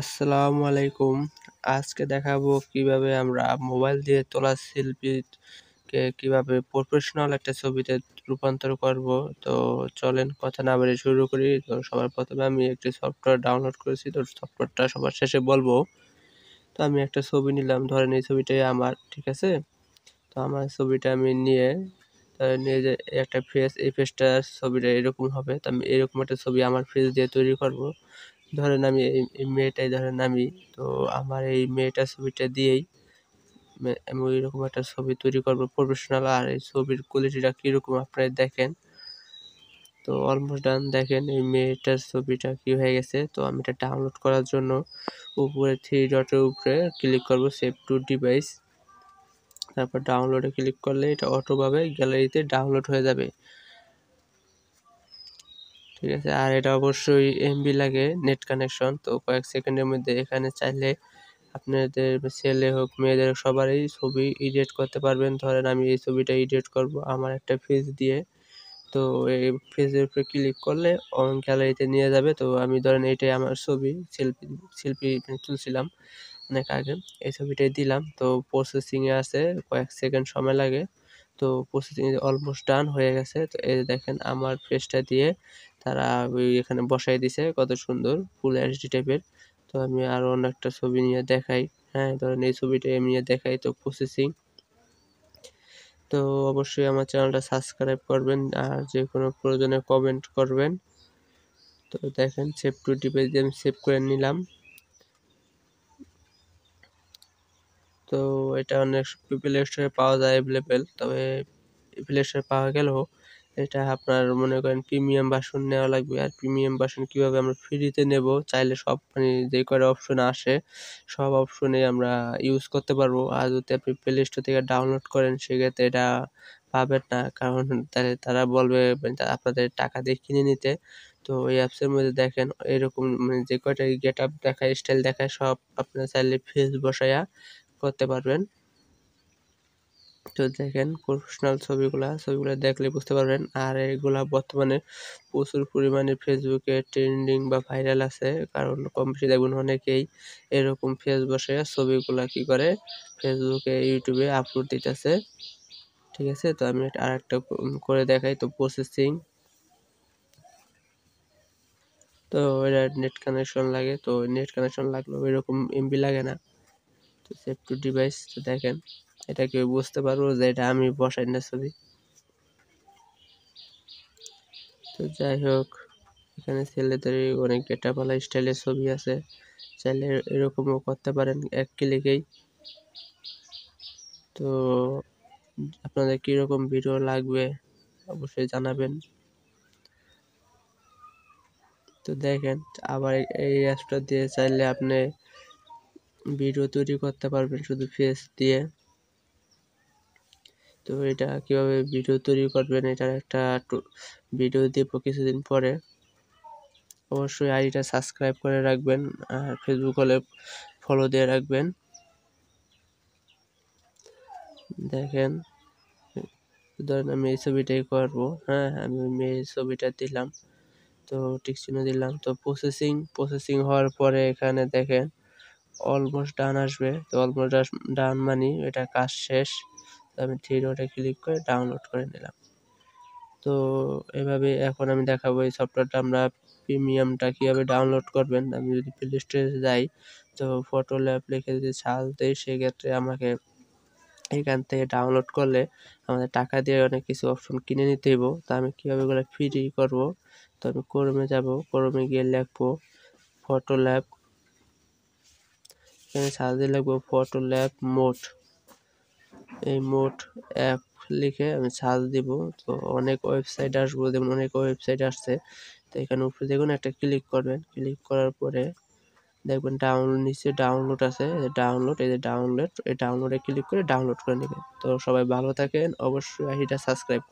আসসালামু আলাইকুম আজকে দেখাবো কিভাবে আমরা মোবাইল দিয়ে তোলা শিল্পীকে কিভাবে প্রফেশনাল একটা ছবিতে রূপান্তর করব তো চলেন কথা না বেড়ে শুরু করি তো সবার প্রথমে আমি একটি সফটওয়্যার ডাউনলোড করেছি তো সফটওয়্যারটা সবার শেষে বলবো তো আমি একটা ছবি নিলাম ধরেন এই ছবিটাই আমার ঠিক আছে তো আমার ছবিটা আমি নিয়ে নিয়ে যে একটা ফেস এই ফেসটার ছবিটা এরকম হবে তো আমি এরকম একটা ছবি আমার ফেস দিয়ে তৈরি করব ধরেন আমি এই মেয়েটাই ধরেন আমি তো আমার এই মেয়েটা ছবিটা দিয়েই আমি ওই রকম একটা ছবি তৈরি করবো প্রফেশনাল আর এই ছবির কোয়ালিটিটা কীরকম আপনারা দেখেন তো অলমোস্ট ডান দেখেন এই মেয়েটার ছবিটা কি হয়ে গেছে তো আমি এটা ডাউনলোড করার জন্য উপরে থ্রি ডটের উপরে ক্লিক করব সেভ টু ডিভাইস তারপর ডাউনলোডে ক্লিক করলে এটা অটোভাবে গ্যালারিতে ডাউনলোড হয়ে যাবে ঠিক আছে আর এটা অবশ্যই এমবি লাগে নেট কানেকশন তো কয়েক সেকেন্ডের মধ্যে এখানে চাইলে আপনাদের ছেলে হোক মেয়েদের সবারই ছবি এডিট করতে পারবেন ধরেন আমি এই ছবিটা এডিট করব আমার একটা ফেস দিয়ে তো এই ফেসের উপরে ক্লিক করলে অন গ্যালারিতে নিয়ে যাবে তো আমি ধরেন এটাই আমার ছবি শিল্পী শিল্পী তুলছিলাম অনেক আগে এই ছবিটাই দিলাম তো প্রসেসিংয়ে আছে কয়েক সেকেন্ড সময় লাগে তো প্রসেসিং অলমোস্ট ডান হয়ে গেছে তো এই দেখেন আমার ফেসটা দিয়ে তারা এখানে বসাই দিছে কত সুন্দর ফুল টাইপ টাইপের তো আমি আরো অন্য একটা ছবি নিয়ে দেখাই হ্যাঁ ধরেন এই ছবিটা আমি নিয়ে দেখাই তো প্রসেসিং তো অবশ্যই আমার চ্যানেলটা সাবস্ক্রাইব করবেন আর যে কোনো প্রয়োজনে কমেন্ট করবেন তো দেখেন সেভ টু টিপে দিয়ে আমি সেভ করে নিলাম তো এটা অনেক প্লে স্টোরে পাওয়া যায় অ্যাভেলেবেল তবে প্লে স্টোরে পাওয়া গেলেও এটা আপনার মনে করেন প্রিমিয়াম বাসন নেওয়া লাগবে আর প্রিমিয়াম বাসন কিভাবে আমরা ফ্রিতে নেব চাইলে সব মানে যে কয়টা অপশন আসে সব অপশনে আমরা ইউজ করতে পারবো আর যদি আপনি প্লে স্টোর থেকে ডাউনলোড করেন সেক্ষেত্রে এটা পাবেন না কারণ তারা বলবে মানে আপনাদের টাকা দিয়ে কিনে নিতে তো ওই অ্যাপসের মধ্যে দেখেন এরকম মানে যে কয়টা গেট আপ দেখায় স্টাইল দেখায় সব আপনারা চাইলে ফেস বসায়া করতে পারবেন তো দেখেন প্রফেশনাল ছবিগুলা ছবিগুলো দেখলে বুঝতে পারবেন আর এগুলা বর্তমানে প্রচুর পরিমাণে ফেসবুকে ট্রেন্ডিং বা ভাইরাল আছে কারণ কম বেশি দেখবেন অনেকেই এরকম ফেস বসে ছবিগুলা কি করে ফেসবুকে ইউটিউবে আপলোড দিতেছে ঠিক আছে তো আমি আর একটা করে দেখাই তো প্রসেসিং তো এটা নেট কানেকশন লাগে তো নেট কানেকশন লাগলেও এরকম এমবি লাগে না তো সেফ টু ডিভাইস তো দেখেন এটা কেউ বুঝতে পারবো যে এটা আমি বসাই না ছবি তো যাই হোক এখানে ছেলেদের অনেক গেটা পালা স্টাইলের ছবি আছে চাইলে এরকমও করতে পারেন এক ক্লিকেই তো আপনাদের কীরকম ভিডিও লাগবে অবশ্যই জানাবেন তো দেখেন আবার এই অ্যাপটা দিয়ে চাইলে আপনি ভিডিও তৈরি করতে পারবেন শুধু ফেস দিয়ে তো এটা কীভাবে ভিডিও তৈরি করবেন এটার একটা ভিডিও দেবো কিছুদিন পরে অবশ্যই আইডিটা সাবস্ক্রাইব করে রাখবেন আর ফেসবুক হলে ফলো দিয়ে রাখবেন দেখেন ধরেন আমি এই ছবিটাই করবো হ্যাঁ আমি মেয়ের ছবিটা দিলাম তো টিক চিহ্ন দিলাম তো প্রসেসিং প্রসেসিং হওয়ার পরে এখানে দেখেন অলমোস্ট ডান আসবে তো অলমোস্ট ডান মানে এটা কাজ শেষ আমি থ্রি ডটে ক্লিক করে ডাউনলোড করে নিলাম তো এভাবে এখন আমি দেখাবো এই সফটওয়্যারটা আমরা প্রিমিয়ামটা কীভাবে ডাউনলোড করবেন আমি যদি প্লে স্টোরে যাই তো ফটো ল্যাব লিখে যদি সাল দেয় সেক্ষেত্রে আমাকে এখান থেকে ডাউনলোড করলে আমাদের টাকা দিয়ে অনেক কিছু অপশন কিনে নিতে হইব তা আমি কীভাবে এগুলো ফ্রি করব তো আমি কোরমে যাব ক্রোমে গিয়ে লিখবো ফটো ল্যাব এখানে সার্চ দিয়ে লিখবো ফটো ল্যাব মোড এই মোট অ্যাপ লিখে আমি সার্চ দিব তো অনেক ওয়েবসাইট আসবো দেখুন অনেক ওয়েবসাইট আসছে তো এখানে উপরে দেখুন একটা ক্লিক করবেন ক্লিক করার পরে দেখবেন ডাউনলোড নিচে ডাউনলোড আছে ডাউনলোড এই যে ডাউনলোড এই ডাউনলোডে ক্লিক করে ডাউনলোড করে নেবেন তো সবাই ভালো থাকেন অবশ্যই এটা সাবস্ক্রাইব